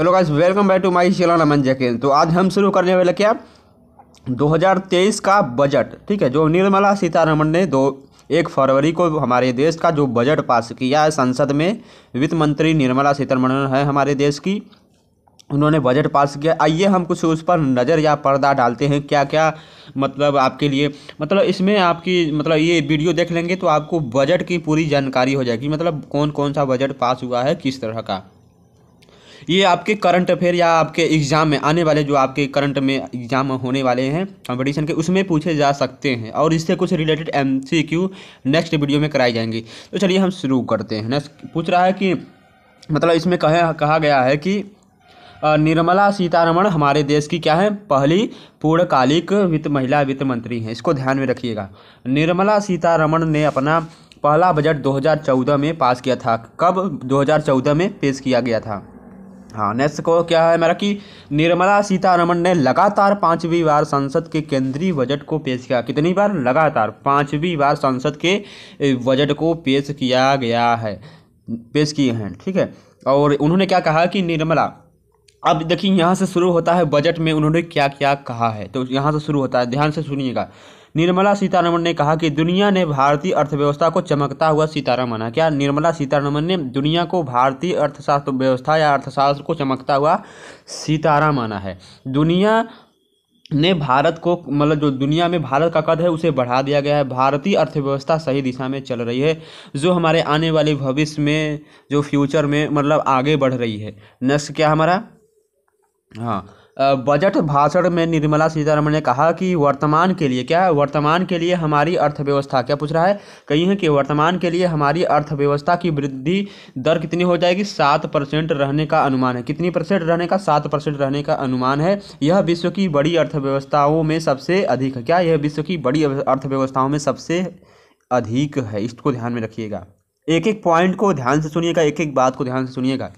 Hello guys welcome back to my channel Aman जैकिन तो आज हम शुरू करने वाले क्या 2023 का बजट ठीक है जो निर्मला सीतारमण ने दो एक फरवरी को हमारे देश का जो बजट पास किया है संसद में वित्त मंत्री निर्मला सीतारमण है हमारे देश की उन्होंने बजट पास किया आइए हम कुछ उस पर नज़र या पर्दा डालते हैं क्या क्या मतलब आपके लिए मतलब इसमें आपकी मतलब ये वीडियो देख लेंगे तो आपको बजट की पूरी जानकारी हो जाएगी मतलब कौन कौन सा बजट पास हुआ है किस तरह का ये आपके करंट अफेयर या आपके एग्ज़ाम में आने वाले जो आपके करंट में एग्ज़ाम होने वाले हैं कंपटीशन के उसमें पूछे जा सकते हैं और इससे कुछ रिलेटेड एम नेक्स्ट वीडियो में कराई जाएंगी तो चलिए हम शुरू करते हैं नेक्स्ट पूछ रहा है कि मतलब इसमें कहे कहा गया है कि निर्मला सीतारमण हमारे देश की क्या है पहली पूर्णकालिक वित्त महिला वित्त मंत्री हैं इसको ध्यान में रखिएगा निर्मला सीतारमण ने अपना पहला बजट 2014 में पास किया था कब 2014 में पेश किया गया था हाँ नेक्स्ट को क्या है मेरा कि निर्मला सीतारमण ने लगातार पांचवी बार संसद के केंद्रीय बजट को पेश किया कितनी बार लगातार पांचवी बार संसद के बजट को पेश किया गया है पेश किए हैं ठीक है और उन्होंने क्या कहा कि निर्मला अब देखिए यहाँ से शुरू होता है बजट में उन्होंने क्या क्या कहा है तो यहाँ से शुरू होता है ध्यान से सुनिएगा निर्मला सीतारमण ने कहा कि दुनिया ने भारतीय अर्थव्यवस्था को चमकता हुआ सितारा माना क्या निर्मला सीतारमण ने दुनिया को भारतीय अर्थशास्त्र व्यवस्था या अर्थशास्त्र को चमकता हुआ सितारा माना है दुनिया ने भारत को मतलब जो दुनिया में भारत का कद है उसे बढ़ा दिया गया है भारतीय अर्थव्यवस्था सही दिशा में चल रही है जो हमारे आने वाले भविष्य में जो फ्यूचर में मतलब आगे बढ़ रही है नेक्स्ट क्या हमारा हाँ बजट भाषण में निर्मला सीतारमण ने कहा कि वर्तमान के लिए क्या है वर्तमान के लिए हमारी अर्थव्यवस्था क्या पूछ रहा है कही है कि वर्तमान के लिए हमारी अर्थव्यवस्था की वृद्धि दर कितनी हो जाएगी सात परसेंट रहने का अनुमान है कितनी परसेंट रहने का सात परसेंट रहने का अनुमान है यह विश्व की बड़ी अर्थव्यवस्थाओं में सबसे अधिक है क्या यह विश्व की बड़ी अर्थव्यवस्थाओं में सबसे अधिक है इसको ध्यान में रखिएगा एक एक पॉइंट को ध्यान से सुनिएगा एक एक बात को ध्यान से सुनिएगा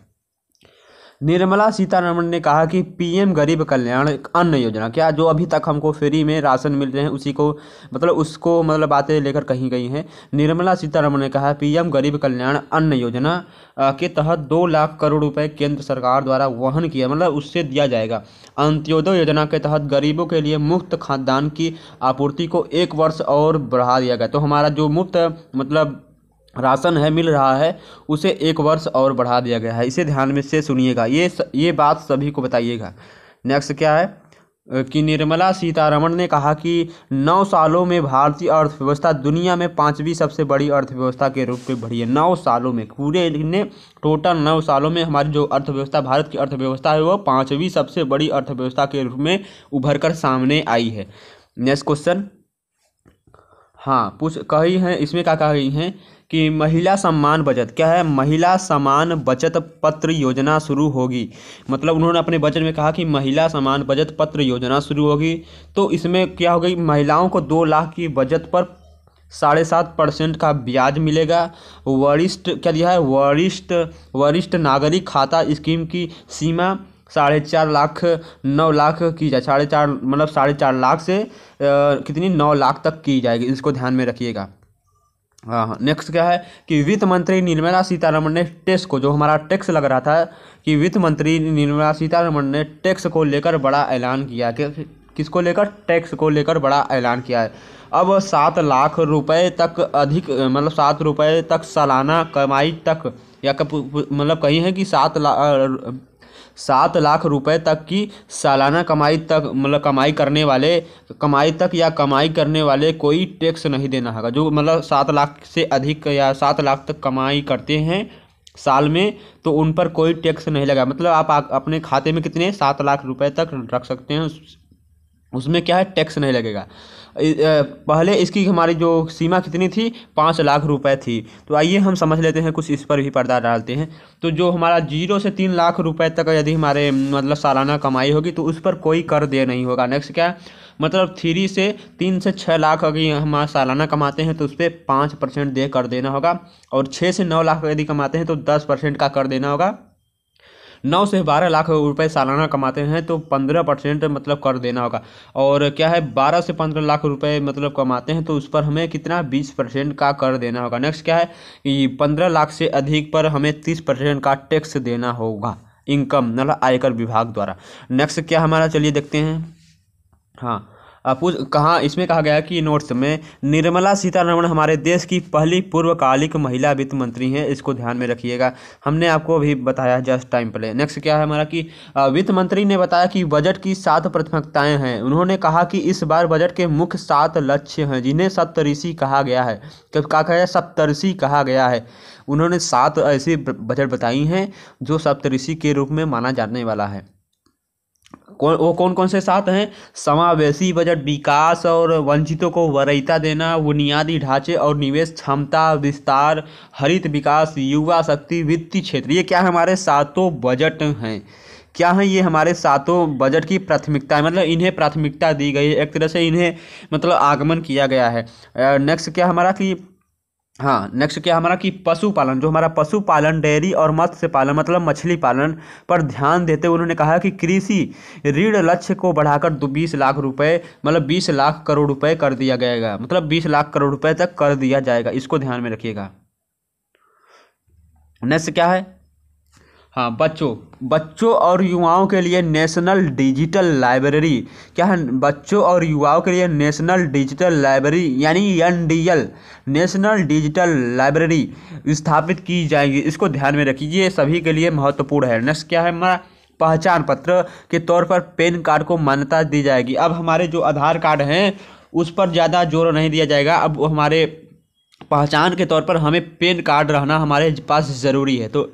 निर्मला सीतारमण ने कहा कि पीएम गरीब कल्याण अन्न योजना क्या जो अभी तक हमको फ्री में राशन मिल रहे हैं उसी को मतलब उसको मतलब बातें लेकर कही गई हैं निर्मला सीतारमण ने कहा पीएम गरीब कल्याण अन्न योजना के तहत दो लाख करोड़ रुपए केंद्र सरकार द्वारा वहन किया मतलब उससे दिया जाएगा अंत्योदय योजना के तहत गरीबों के लिए मुफ्त खाद्यान्न की आपूर्ति को एक वर्ष और बढ़ा दिया गया तो हमारा जो मुफ्त मतलब राशन है मिल रहा है उसे एक वर्ष और बढ़ा दिया गया है इसे ध्यान में से सुनिएगा ये स, ये बात सभी को बताइएगा नेक्स्ट क्या है कि निर्मला सीतारमण ने कहा कि नौ सालों में भारतीय अर्थव्यवस्था दुनिया में पाँचवीं सबसे बड़ी अर्थव्यवस्था के रूप में बढ़ी है नौ सालों में पूरे ने टोटल नौ सालों में हमारी जो अर्थव्यवस्था भारत की अर्थव्यवस्था है वो पाँचवीं सबसे बड़ी अर्थव्यवस्था के रूप में उभर कर सामने आई है नेक्स्ट क्वेश्चन हाँ पूछ कही हैं इसमें क्या कही हैं कि महिला सम्मान बचत क्या है महिला समान बचत पत्र योजना शुरू होगी मतलब उन्होंने अपने बजट में कहा कि महिला समान बचत पत्र योजना शुरू होगी तो इसमें क्या गई महिलाओं को दो लाख की बचत पर साढ़े सात परसेंट का ब्याज मिलेगा वरिष्ठ क्या दिया है वरिष्ठ वरिष्ठ नागरिक खाता स्कीम की सीमा साढ़े चार लाख नौ लाख की जाए साढ़े चार मतलब साढ़े चार लाख से आ, कितनी नौ लाख तक की जाएगी इसको ध्यान में रखिएगा हाँ नेक्स्ट हाँ। क्या है कि वित्त मंत्री निर्मला सीतारमण ने टैक्स को जो हमारा टैक्स लग रहा था कि वित्त मंत्री निर्मला सीतारमण ने टैक्स को लेकर बड़ा ऐलान किया कि किसको लेकर टैक्स को लेकर बड़ा ऐलान किया है अब सात लाख रुपए तक अधिक मतलब सात रुपए तक सालाना कमाई तक या मतलब कहीं है कि सात लाख सात लाख रुपए तक की सालाना कमाई तक मतलब कमाई करने वाले कमाई तक या कमाई करने वाले कोई टैक्स नहीं देना होगा जो मतलब सात लाख से अधिक या सात लाख तक कमाई करते हैं साल में तो उन पर कोई टैक्स नहीं लगा मतलब आप अपने खाते में कितने सात लाख रुपए तक रख सकते हैं उसमें क्या है टैक्स नहीं लगेगा पहले इसकी हमारी जो सीमा कितनी थी पाँच लाख रुपए थी तो आइए हम समझ लेते हैं कुछ इस पर भी पर्दा डालते हैं तो जो हमारा जीरो से तीन लाख रुपए तक यदि हमारे मतलब सालाना कमाई होगी तो उस पर कोई कर दे नहीं होगा नेक्स्ट क्या मतलब थ्री से तीन से छः लाख अगर हम सालाना कमाते हैं तो उस पर पाँच परसेंट दे कर देना होगा और छः से नौ लाख यदि कमाते हैं तो दस परसेंट का कर देना होगा नौ से बारह लाख रुपए सालाना कमाते हैं तो पंद्रह परसेंट मतलब कर देना होगा और क्या है बारह से पंद्रह लाख रुपए मतलब कमाते हैं तो उस पर हमें कितना बीस परसेंट का कर देना होगा नेक्स्ट क्या है कि पंद्रह लाख से अधिक पर हमें तीस परसेंट का टैक्स देना होगा इनकम मतलब आयकर विभाग द्वारा नेक्स्ट क्या हमारा चलिए देखते हैं हाँ पूछ कहा इसमें कहा गया कि नोट्स में निर्मला सीतारमण हमारे देश की पहली पूर्वकालिक महिला वित्त मंत्री हैं इसको ध्यान में रखिएगा हमने आपको अभी बताया जस्ट टाइम पहले नेक्स्ट क्या है हमारा कि वित्त मंत्री ने बताया कि बजट की सात प्राथमिकताएं हैं उन्होंने कहा कि इस बार बजट के मुख्य सात लक्ष्य हैं जिन्हें सप्तऋषि कहा गया है क्या कहा गया सप्तऋषि कहा गया है उन्होंने सात ऐसी बजट बताई हैं जो सप्तऋषि के रूप में माना जाने वाला है कौन वो कौन कौन से सात हैं समावेशी बजट विकास और वंचितों को वरीयता देना बुनियादी ढांचे और निवेश क्षमता विस्तार हरित विकास युवा शक्ति वित्तीय क्षेत्र ये क्या हमारे सातों बजट हैं क्या हैं ये हमारे सातों बजट की प्राथमिकता है मतलब इन्हें प्राथमिकता दी गई है एक तरह से इन्हें मतलब आगमन किया गया है नेक्स्ट क्या हमारा कि हाँ नेक्स्ट क्या हमारा कि पशुपालन जो हमारा पशुपालन डेयरी और मत्स्य पालन मतलब मछली पालन पर ध्यान देते हुए उन्होंने कहा कि कृषि ऋण लक्ष्य को बढ़ाकर दो बीस लाख रुपए मतलब बीस लाख करोड़ रुपए कर दिया गया मतलब बीस लाख करोड़ रुपए तक कर दिया जाएगा इसको ध्यान में रखिएगा नेक्स्ट क्या है हाँ बच्चों बच्चों और युवाओं के लिए नेशनल डिजिटल लाइब्रेरी क्या है बच्चों और युवाओं के लिए नेशनल डिजिटल लाइब्रेरी यानी N D L national digital library स्थापित की जाएगी इसको ध्यान में रखिए ये सभी के लिए महत्वपूर्ण है नेक्स्ट क्या है हमारा पहचान पत्र के तौर पर पेन कार्ड को मान्यता दी जाएगी अब हमारे जो आधार कार्ड हैं उस पर ज़्यादा जोर नहीं दिया जाएगा अब हमारे पहचान के तौर पर हमें पेन कार्ड रहना हमारे पास ज़रूरी है तो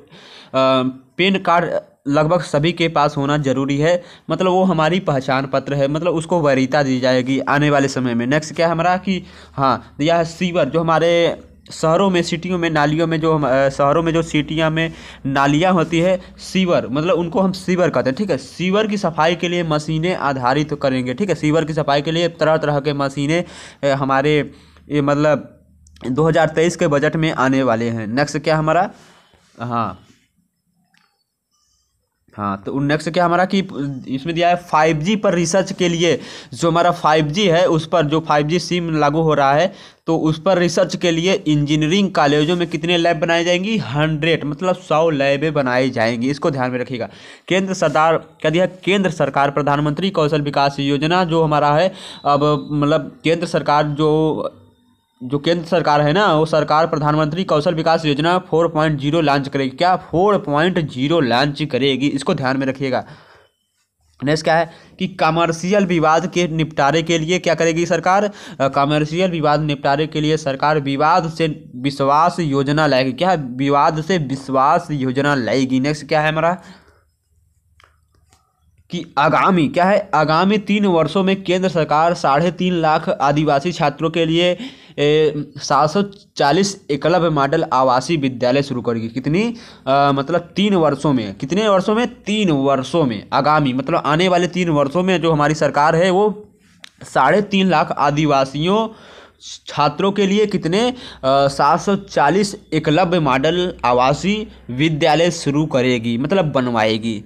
पेन कार्ड लगभग सभी के पास होना जरूरी है मतलब वो हमारी पहचान पत्र है मतलब उसको वरीता दी जाएगी आने वाले समय में नेक्स्ट क्या है हमारा कि हाँ यह सीवर जो हमारे शहरों में सिटियों में नालियों में जो हम शहरों में जो सिटियाँ में नालियाँ होती है सीवर मतलब उनको हम सीवर कहते हैं ठीक है सीवर की सफाई के लिए मशीनें आधारित तो करेंगे ठीक है सीवर की सफाई के लिए तरह तरह के मशीनें हमारे ये मतलब 2023 के बजट में आने वाले हैं नेक्स्ट क्या हमारा हाँ हाँ तो नेक्स्ट क्या हमारा कि इसमें दिया है 5G पर रिसर्च के लिए जो हमारा 5G है उस पर जो 5G सिम लागू हो रहा है तो उस पर रिसर्च के लिए इंजीनियरिंग कॉलेजों में कितने लैब बनाए जाएंगी हंड्रेड मतलब सौ लैबें बनाई जाएंगी इसको ध्यान में रखिएगा केंद्र सरकार क्या दिया केंद्र सरकार प्रधानमंत्री कौशल विकास योजना जो हमारा है अब मतलब केंद्र सरकार जो जो केंद्र सरकार है ना वो सरकार प्रधानमंत्री कौशल विकास योजना 4.0 लॉन्च करेगी क्या 4.0 लॉन्च करेगी इसको ध्यान में रखिएगा नेक्स्ट क्या है कि कमर्शियल विवाद के निपटारे के लिए क्या करेगी सरकार कमर्शियल विवाद निपटारे के लिए सरकार विवाद से विश्वास योजना लाएगी क्या विवाद से विश्वास योजना लाएगी नेक्स्ट क्या है हमारा कि आगामी क्या है आगामी तीन वर्षों में केंद्र सरकार साढ़े तीन लाख आदिवासी छात्रों के लिए सात सौ चालीस एकलव्य मॉडल आवासीय विद्यालय शुरू करेगी कितनी आ, मतलब तीन वर्षों में कितने वर्षों में तीन वर्षों में आगामी मतलब आने वाले तीन वर्षों में जो हमारी सरकार है वो साढ़े तीन लाख आदिवासियों छात्रों के लिए कितने सात सौ चालीस एकलव्य मॉडल आवासीय विद्यालय शुरू करेगी मतलब बनवाएगी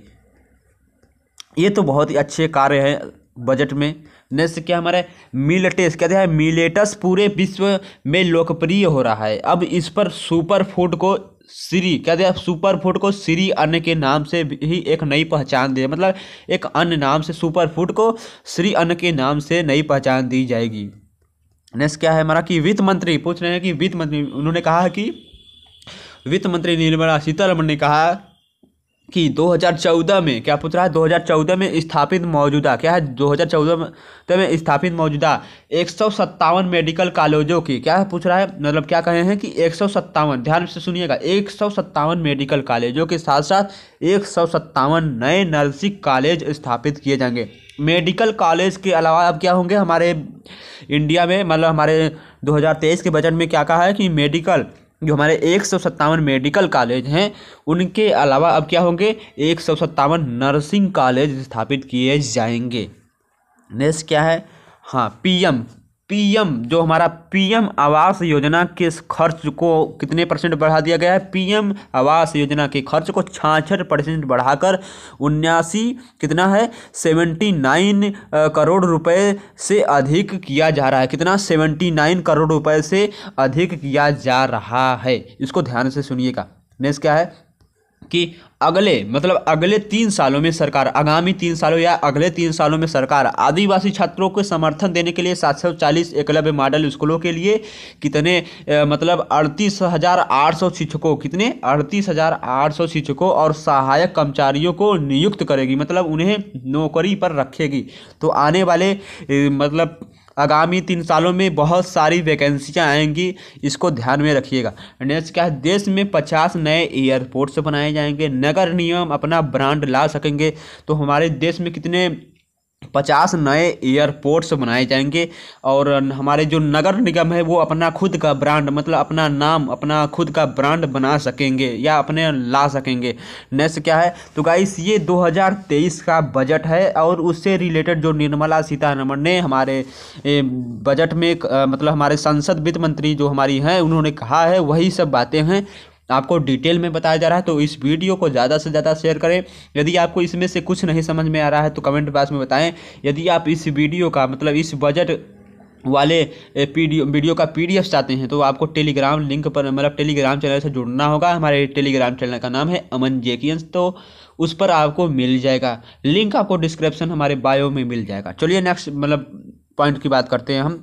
ये तो बहुत ही अच्छे कार्य हैं बजट में नेक्स्ट क्या हमारा मिलेटस कहते हैं मिलेटस पूरे विश्व में लोकप्रिय हो रहा है अब इस पर सुपर फूड को सीरी कहते हैं सुपर फूड को सीरी अन्न के नाम से भी एक नई पहचान दी मतलब एक अन्य नाम से सुपर फूड को श्री अन्न के नाम से नई पहचान दी जाएगी नेक्स्ट क्या है हमारा कि वित्त मंत्री पूछ रहे हैं कि वित्त मंत्री उन्होंने कहा कि वित्त मंत्री निर्मला सीतारमण ने कहा कि 2014 में क्या पूछ रहा है 2014 में स्थापित मौजूदा क्या है 2014 तो में स्थापित मौजूदा एक मेडिकल कॉलेजों की क्या पूछ रहा है मतलब क्या कहे हैं कि एक ध्यान से सुनिएगा एक मेडिकल कॉलेजों के साथ साथ एक नए नर्सिंग कॉलेज स्थापित किए जाएंगे मेडिकल कॉलेज के अलावा अब क्या होंगे हमारे इंडिया में मतलब हमारे दो के बजट में क्या कहा है कि मेडिकल जो हमारे एक सौ सत्तावन मेडिकल कॉलेज हैं उनके अलावा अब क्या होंगे एक सौ सत्तावन नर्सिंग कॉलेज स्थापित किए जाएंगे नेक्स्ट क्या है हाँ पीएम पीएम जो हमारा पीएम आवास योजना के खर्च को कितने परसेंट बढ़ा दिया गया है पीएम आवास योजना के खर्च को छाछठ परसेंट बढ़ाकर उन्यासी कितना है सेवेंटी नाइन करोड़ रुपए से अधिक किया जा रहा है कितना सेवेंटी नाइन करोड़ रुपए से अधिक किया जा रहा है इसको ध्यान से सुनिएगा नेक्स्ट क्या है कि अगले मतलब अगले तीन सालों में सरकार आगामी तीन सालों या अगले तीन सालों में सरकार आदिवासी छात्रों को समर्थन देने के लिए 740 एकलव्य मॉडल स्कूलों के लिए कितने मतलब अड़तीस हज़ार आठ सौ शिक्षकों कितने अड़तीस हज़ार आठ सौ शिक्षकों और सहायक कर्मचारियों को नियुक्त करेगी मतलब उन्हें नौकरी पर रखेगी तो आने वाले मतलब आगामी तीन सालों में बहुत सारी वैकेंसियाँ आएंगी इसको ध्यान में रखिएगा नेक्स्ट क्या है देश में पचास नए एयरपोर्ट्स बनाए जाएंगे नगर नियम अपना ब्रांड ला सकेंगे तो हमारे देश में कितने पचास नए एयरपोर्ट्स बनाए जाएंगे और हमारे जो नगर निगम है वो अपना खुद का ब्रांड मतलब अपना नाम अपना खुद का ब्रांड बना सकेंगे या अपने ला सकेंगे नेक्स्ट क्या है तो गाइस ये 2023 का बजट है और उससे रिलेटेड जो निर्मला सीतारमण ने हमारे बजट में मतलब हमारे संसद वित्त मंत्री जो हमारी हैं उन्होंने कहा है वही सब बातें हैं आपको डिटेल में बताया जा रहा है तो इस वीडियो को ज़्यादा से ज़्यादा शेयर करें यदि आपको इसमें से कुछ नहीं समझ में आ रहा है तो कमेंट बॉक्स में बताएं यदि आप इस वीडियो का मतलब इस बजट वाले पीडी वीडियो का पीडीएफ चाहते हैं तो आपको टेलीग्राम लिंक पर मतलब टेलीग्राम चैनल से जुड़ना होगा हमारे टेलीग्राम चैनल का नाम है अमन जेकियंस तो उस पर आपको मिल जाएगा लिंक आपको डिस्क्रिप्शन हमारे बायो में मिल जाएगा चलिए नेक्स्ट मतलब पॉइंट की बात करते हैं हम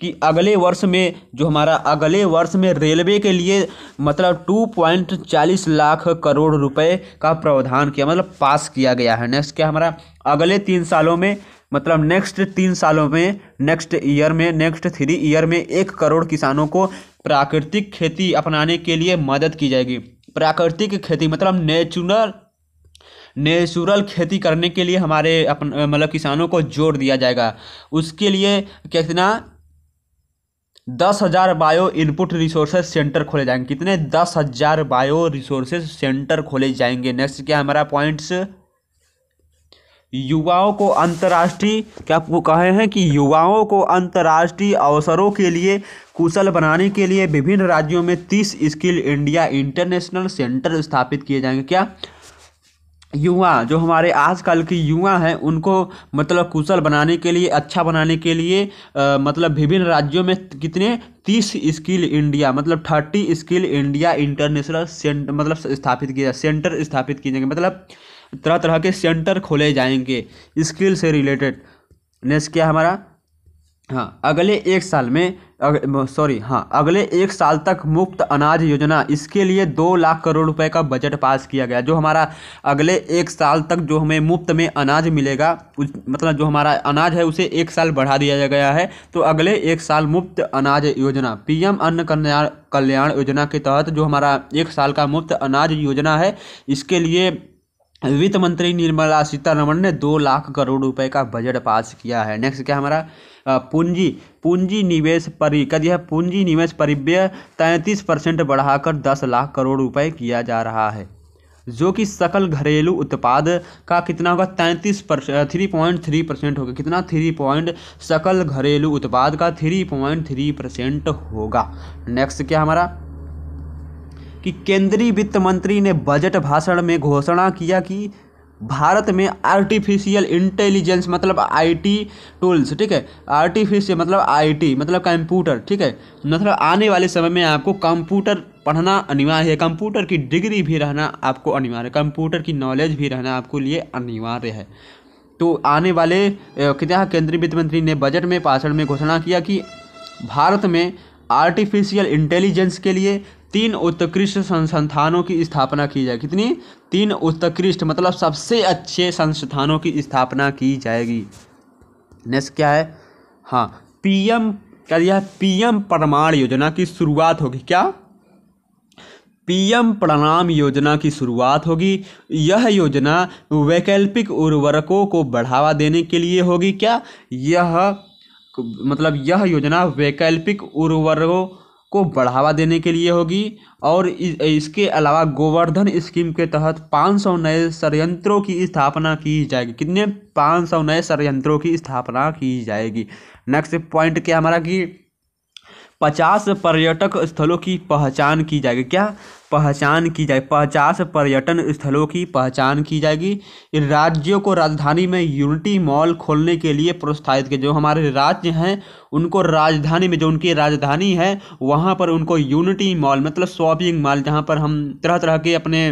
कि अगले वर्ष में जो हमारा अगले वर्ष में रेलवे के लिए मतलब टू पॉइंट चालीस लाख करोड़ रुपए का प्रावधान किया मतलब पास किया गया है नेक्स्ट क्या हमारा अगले तीन सालों में मतलब नेक्स्ट तीन सालों में नेक्स्ट ईयर में नेक्स्ट थ्री ईयर में एक करोड़ किसानों को प्राकृतिक खेती अपनाने के लिए मदद की जाएगी प्राकृतिक खेती मतलब नेचुरल नेचुरल खेती करने के लिए हमारे अपन मतलब किसानों को जोड़ दिया जाएगा उसके लिए कितना दस हज़ार बायो इनपुट रिसोर्सेज सेंटर खोले जाएंगे कितने दस हज़ार बायो रिसोर्सेज सेंटर खोले जाएंगे नेक्स्ट क्या हमारा पॉइंट्स युवाओं को अंतर्राष्ट्रीय क्या आपको कहे हैं कि युवाओं को अंतर्राष्ट्रीय अवसरों के लिए कुशल बनाने के लिए विभिन्न राज्यों में तीस स्किल इंडिया इंटरनेशनल सेंटर स्थापित किए जाएंगे क्या युवा जो हमारे आजकल की युवा हैं उनको मतलब कुशल बनाने के लिए अच्छा बनाने के लिए आ, मतलब विभिन्न राज्यों में कितने तीस स्किल इंडिया मतलब thirty skill India international centre मतलब स्थापित किया जाए सेंटर स्थापित किए जाएंगे मतलब तरह तरह के सेंटर खोले जाएंगे स्किल से रिलेटेड नेक्स्ट क्या हमारा हाँ अगले एक साल में सॉरी हाँ अगले एक साल तक मुफ्त अनाज योजना इसके लिए दो लाख करोड़ रुपए का बजट पास किया गया जो हमारा अगले एक साल तक जो हमें मुफ्त में अनाज मिलेगा उस मतलब जो हमारा अनाज है उसे एक साल बढ़ा दिया गया है तो अगले एक साल मुफ्त अनाज योजना पीएम अन्न कल्याण कल्याण योजना के तहत जो हमारा एक साल का मुफ्त अनाज योजना है इसके लिए वित्त मंत्री निर्मला सीतारमण ने दो लाख करोड़ रुपये का बजट पास किया है नेक्स्ट क्या हमारा पूंजी पूंजी निवेश परिकद यह पूंजी निवेश परिव्यय तैंतीस परसेंट बढ़ाकर दस लाख करोड़ रुपए किया जा रहा है जो कि सकल घरेलू उत्पाद का कितना होगा तैंतीस percent three point three percent होगा कितना थ्री पॉइंट सकल घरेलू उत्पाद का थ्री पॉइंट थ्री परसेंट होगा नेक्स्ट क्या हमारा कि केंद्रीय वित्त मंत्री ने बजट भाषण में घोषणा किया कि भारत में आर्टिफिशियल इंटेलिजेंस मतलब आईटी टूल्स ठीक है आर्टिफिशियल मतलब आईटी मतलब कंप्यूटर ठीक है मतलब आने वाले समय में आपको कंप्यूटर पढ़ना अनिवार्य है कंप्यूटर की डिग्री भी रहना आपको अनिवार्य है कंप्यूटर की नॉलेज भी रहना आपको लिए अनिवार्य है तो आने वाले क्या केंद्रीय वित्त मंत्री ने बजट में पाषण में घोषणा किया कि भारत में आर्टिफिशियल इंटेलिजेंस के लिए तीन उत्कृष्ट संस्थानों की स्थापना की जाए कितनी तीन उत्कृष्ट मतलब सबसे अच्छे संस्थानों की स्थापना की जाएगी नेक्स्ट क्या है हाँ पीएम क्या दिया पीएम प्रमाण योजना की शुरुआत होगी क्या पीएम प्रणाम योजना की शुरुआत होगी यह योजना वैकल्पिक उर्वरकों को बढ़ावा देने के लिए होगी क्या यह मतलब यह योजना वैकल्पिक उर्वरकों को बढ़ावा देने के लिए होगी और इसके अलावा गोवर्धन स्कीम के तहत 500 नए षडयंत्रों की स्थापना की जाएगी कितने 500 नए षडयंत्रों की स्थापना की जाएगी नेक्स्ट पॉइंट क्या हमारा कि पचास पर्यटक स्थलों की पहचान की जाएगी क्या पहचान की जाए पचास पर्यटन स्थलों की पहचान की जाएगी इन राज्यों को राजधानी में यूनिटी मॉल खोलने के लिए प्रोत्साहित किया जो हमारे राज्य हैं उनको राजधानी में जो उनकी राजधानी है वहाँ पर उनको यूनिटी मॉल मतलब शॉपिंग मॉल जहाँ पर हम तरह तरह के अपने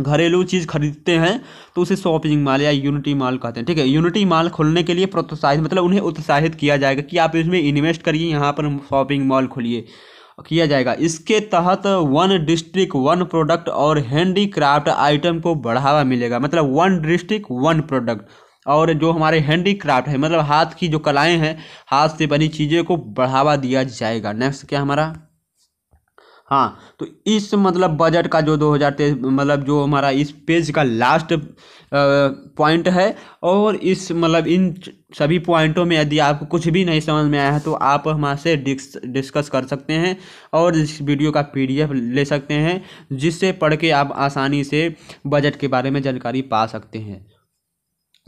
घरेलू चीज़ खरीदते हैं तो उसे शॉपिंग मॉल या यूनिटी मॉल कहते हैं ठीक है यूनिटी मॉल खोलने के लिए प्रोत्साहित मतलब उन्हें उत्साहित किया जाएगा कि आप इसमें इन्वेस्ट करिए यहाँ पर शॉपिंग मॉल खोलिए किया जाएगा इसके तहत वन डिस्ट्रिक्ट वन प्रोडक्ट और हैंडीक्राफ्ट आइटम को बढ़ावा मिलेगा मतलब वन डिस्ट्रिक्ट वन प्रोडक्ट और जो हमारे हैंडीक्राफ्ट है मतलब हाथ की जो कलाएं हैं हाथ से बनी चीज़ें को बढ़ावा दिया जाएगा नेक्स्ट क्या हमारा हाँ तो इस मतलब बजट का जो 2023 मतलब जो हमारा इस पेज का लास्ट पॉइंट है और इस मतलब इन सभी पॉइंटों में यदि आपको कुछ भी नहीं समझ में आया है तो आप हमारे से डिस्क, डिस्कस कर सकते हैं और इस वीडियो का पीडीएफ ले सकते हैं जिससे पढ़ के आप आसानी से बजट के बारे में जानकारी पा सकते हैं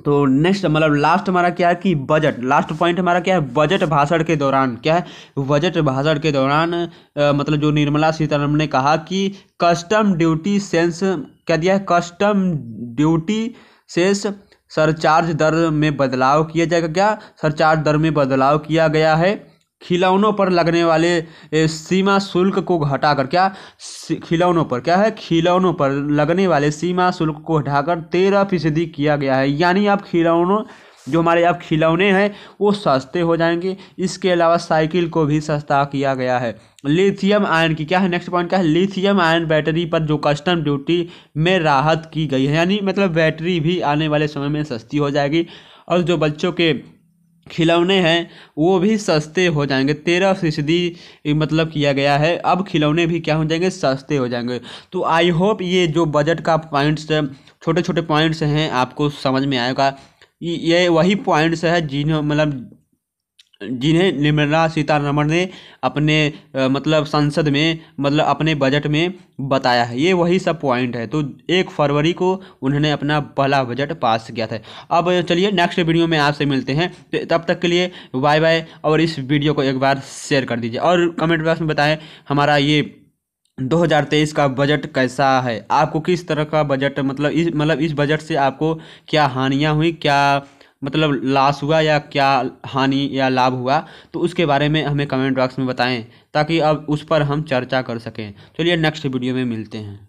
तो नेक्स्ट मतलब लास्ट हमारा क्या है कि बजट लास्ट पॉइंट हमारा क्या है बजट भाषण के दौरान क्या है बजट भाषण के दौरान आ, मतलब जो निर्मला सीतारमन ने कहा कि कस्टम ड्यूटी सेंस क्या दिया है कस्टम ड्यूटी सेस सरचार्ज दर में बदलाव किया जाएगा क्या सरचार्ज दर में बदलाव किया गया है खिलौनों पर लगने वाले सीमा शुल्क को घटाकर क्या खिलौनों पर क्या है खिलौनों पर लगने वाले सीमा शुल्क को हटाकर तेरह फीसदी किया गया है यानी आप खिलौनों जो हमारे अब खिलौने हैं वो सस्ते हो जाएंगे इसके अलावा साइकिल को भी सस्ता किया गया है लिथियम आयन की क्या है नेक्स्ट पॉइंट क्या है लिथियम आयन बैटरी पर जो कस्टम ड्यूटी में राहत की गई है यानी मतलब बैटरी भी आने वाले समय में सस्ती हो जाएगी और जो बच्चों के खिलौने हैं वो भी सस्ते हो जाएंगे तेरह फीसदी मतलब किया गया है अब खिलौने भी क्या हो जाएंगे सस्ते हो जाएंगे तो आई होप ये जो बजट का पॉइंट्स छोटे छोटे पॉइंट्स हैं आपको समझ में आएगा ये वही पॉइंट्स है जिन्हों मतलब जिन्हें निर्मला सीतारमण ने अपने मतलब संसद में मतलब अपने बजट में बताया है ये वही सब पॉइंट है तो एक फरवरी को उन्होंने अपना पहला बजट पास किया था अब चलिए नेक्स्ट वीडियो में आपसे मिलते हैं तो तब तक के लिए बाय बाय और इस वीडियो को एक बार शेयर कर दीजिए और कमेंट बॉक्स में बताएं हमारा ये 2023 का बजट कैसा है आपको किस तरह का बजट मतलब इस मतलब इस बजट से आपको क्या हानियाँ हुई क्या मतलब लॉस हुआ या क्या हानि या लाभ हुआ तो उसके बारे में हमें कमेंट बॉक्स में बताएं ताकि अब उस पर हम चर्चा कर सकें चलिए नेक्स्ट वीडियो में मिलते हैं